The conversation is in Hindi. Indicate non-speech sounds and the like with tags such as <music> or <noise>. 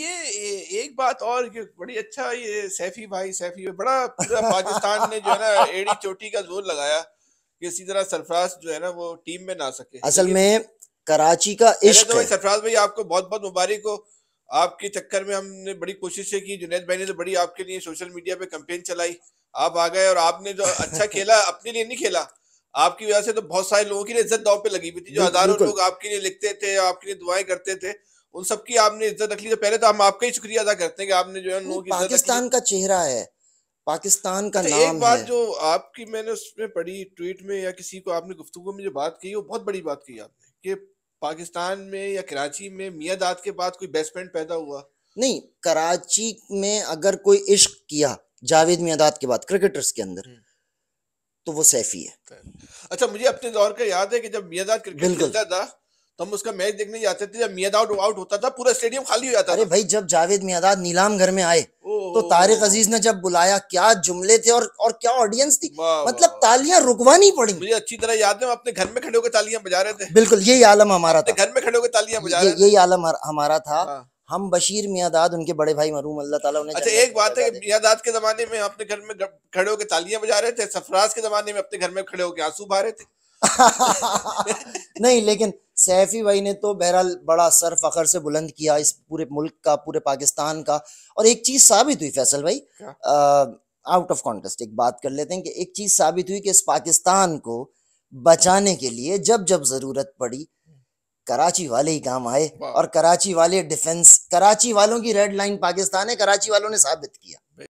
ये एक बात और बड़ी अच्छा ये सैफी भाई सैफी भाई बड़ा पूरा पाकिस्तान ने जो है ना <laughs> एड़ी चोटी का जोर लगाया कि इसी तरह सरफराज जो है ना वो टीम में ना सके असल में कराची का इश्क तो सरफराज भाई आपको बहुत बहुत मुबारक हो आपके चक्कर में हमने बड़ी कोशिश की जुनेद भाई ने तो बड़ी आपके लिए सोशल मीडिया पे कंपेन चलाई आप आ गए और आपने जो अच्छा <laughs> खेला अपने लिए नहीं खेला आपकी वजह से तो बहुत सारे लोगों की इज्जत दाव पे लगी हुई थी जो हजारों लोग आपके लिए लिखते थे आपके लिए दुआएं करते थे उन सबकी आपने इज्जत रख ली तो पहले तो हम आपका ही शुक्रिया अदा करते हैं कि आपने जो है नो की पाकिस्तान का चेहरा है पाकिस्तान का अच्छा, नाम एक बात जो आपकी मैंने उसमें पढ़ी ट्वीट में या किसी को आपने गुफ्तु में जो बात कही वो बहुत बड़ी बात कही आपने कि पाकिस्तान में या कराची में मियाँ दाद के बाद कोई बेस्ट फ्रेंड पैदा हुआ नहीं कराची में अगर कोई इश्क किया जावेद मियादाद के बाद क्रिकेटर्स के अंदर हम्म। तो वो सैफी है अच्छा मुझे अपने दौर का याद है कि जब मियादाद क्रिकेट खेलता था तो हम उसका मैच देखने जाते थे जब मियादाद आउट होता था पूरा स्टेडियम खाली हो जाता अरे भाई जब जावेद मियादाद नीलाम घर में आए तो तारिक अजीज ने जब बुलाया क्या जुमले थे और और क्या ऑडियंस थी मतलब तालियां रुकवानी पड़ी मुझे अच्छी तरह याद है अपने घर में खड़े होकर तालियां बजा रहे थे बिल्कुल यही आलम हमारा था घर में खड़े होकर तालियां बजा रहे यही आलम हमारा था हाँ। हम बशीर मियादाद उनके बड़े भाई मरूम अल्लाह ताला उन्हें अच्छा एक बात है मियादाद के जमाने में अपने घर में खड़े होकर तालियां बजा रहे थे सफराज के जमाने में अपने घर में खड़े होकर आंसू बहा रहे थे <laughs> नहीं लेकिन सैफी भाई ने तो बहरहाल बड़ा सर फखर से बुलंद किया इस पूरे मुल्क का पूरे पाकिस्तान का और एक चीज़ साबित हुई फैसल भाई आउट ऑफ कॉन्टेस्ट एक बात कर लेते हैं कि एक चीज़ साबित हुई कि इस पाकिस्तान को बचाने के लिए जब जब ज़रूरत पड़ी कराची वाले ही काम आए और कराची वाले डिफेंस कराची वालों की रेड लाइन पाकिस्तान है कराची वालों ने साबित किया